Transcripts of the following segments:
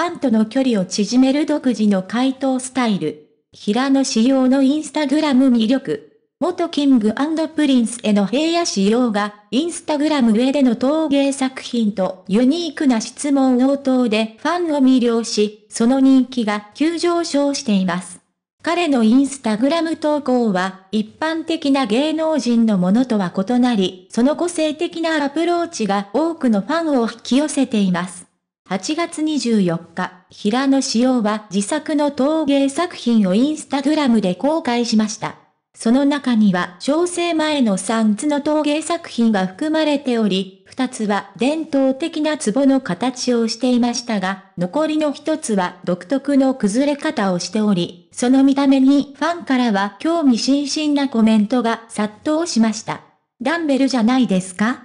ファンとの距離を縮める独自の回答スタイル。平野紫耀のインスタグラム魅力。元キングプリンスへの平野紫耀が、インスタグラム上での陶芸作品とユニークな質問応答でファンを魅了し、その人気が急上昇しています。彼のインスタグラム投稿は一般的な芸能人のものとは異なり、その個性的なアプローチが多くのファンを引き寄せています。8月24日、平野紫耀は自作の陶芸作品をインスタグラムで公開しました。その中には調整前の3つの陶芸作品が含まれており、2つは伝統的な壺の形をしていましたが、残りの1つは独特の崩れ方をしており、その見た目にファンからは興味津々なコメントが殺到しました。ダンベルじゃないですか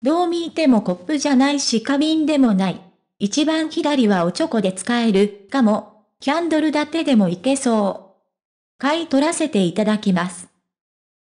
どう見てもコップじゃないし花瓶でもない。一番左はおちょこで使える、かも。キャンドル立てでもいけそう。買い取らせていただきます。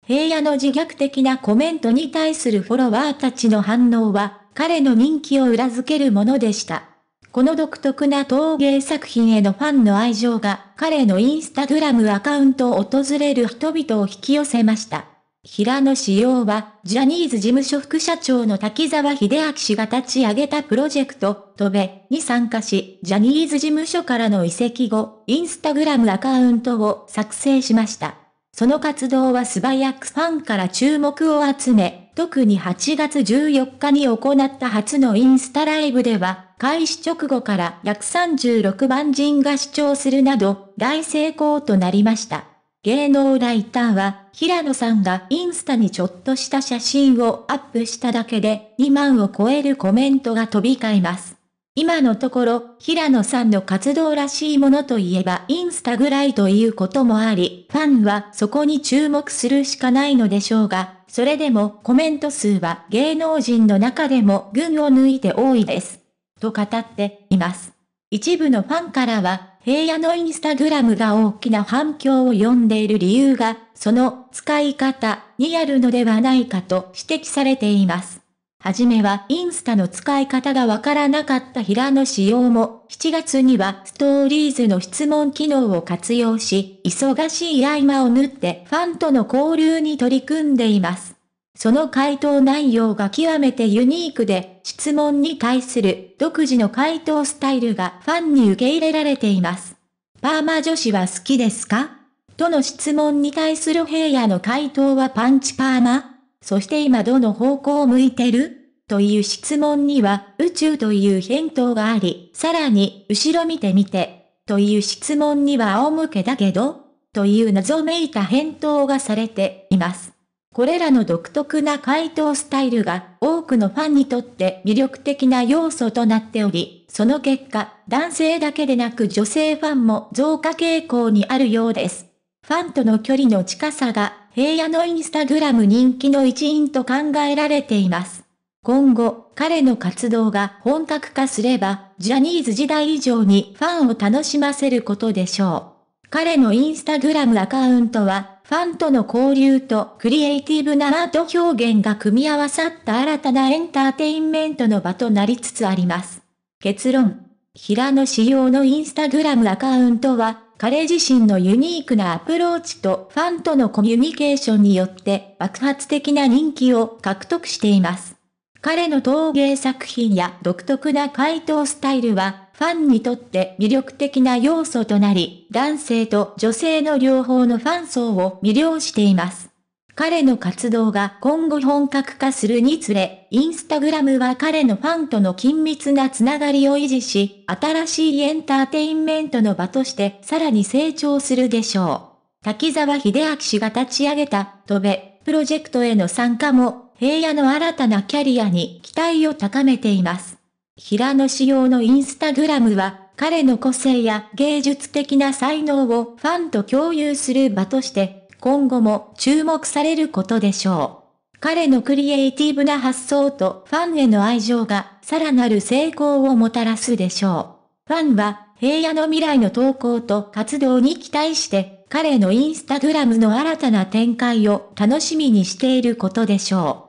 平野の自虐的なコメントに対するフォロワーたちの反応は、彼の人気を裏付けるものでした。この独特な陶芸作品へのファンの愛情が、彼のインスタグラムアカウントを訪れる人々を引き寄せました。平野紫耀は、ジャニーズ事務所副社長の滝沢秀明氏が立ち上げたプロジェクト、飛べに参加し、ジャニーズ事務所からの移籍後、インスタグラムアカウントを作成しました。その活動は素早くファンから注目を集め、特に8月14日に行った初のインスタライブでは、開始直後から約36万人が視聴するなど、大成功となりました。芸能ライターは、平野さんがインスタにちょっとした写真をアップしただけで、2万を超えるコメントが飛び交います。今のところ、平野さんの活動らしいものといえばインスタぐらいということもあり、ファンはそこに注目するしかないのでしょうが、それでもコメント数は芸能人の中でも群を抜いて多いです。と語っています。一部のファンからは、平野のインスタグラムが大きな反響を呼んでいる理由が、その使い方にあるのではないかと指摘されています。はじめはインスタの使い方がわからなかった平野仕様も、7月にはストーリーズの質問機能を活用し、忙しい合間を縫ってファンとの交流に取り組んでいます。その回答内容が極めてユニークで、質問に対する独自の回答スタイルがファンに受け入れられています。パーマ女子は好きですかとの質問に対する平野の回答はパンチパーマそして今どの方向を向いてるという質問には宇宙という返答があり、さらに後ろ見てみてという質問には仰向けだけどという謎めいた返答がされています。これらの独特な回答スタイルが多くのファンにとって魅力的な要素となっており、その結果、男性だけでなく女性ファンも増加傾向にあるようです。ファンとの距離の近さが平野のインスタグラム人気の一因と考えられています。今後、彼の活動が本格化すれば、ジャニーズ時代以上にファンを楽しませることでしょう。彼のインスタグラムアカウントは、ファンとの交流とクリエイティブなアート表現が組み合わさった新たなエンターテインメントの場となりつつあります。結論。平野仕様のインスタグラムアカウントは、彼自身のユニークなアプローチとファンとのコミュニケーションによって爆発的な人気を獲得しています。彼の陶芸作品や独特な回答スタイルは、ファンにとって魅力的な要素となり、男性と女性の両方のファン層を魅了しています。彼の活動が今後本格化するにつれ、インスタグラムは彼のファンとの緊密なつながりを維持し、新しいエンターテインメントの場としてさらに成長するでしょう。滝沢秀明氏が立ち上げた、飛べ、プロジェクトへの参加も、平野の新たなキャリアに期待を高めています。平野紫耀のインスタグラムは、彼の個性や芸術的な才能をファンと共有する場として、今後も注目されることでしょう。彼のクリエイティブな発想とファンへの愛情が、さらなる成功をもたらすでしょう。ファンは、平野の未来の投稿と活動に期待して、彼のインスタグラムの新たな展開を楽しみにしていることでしょう。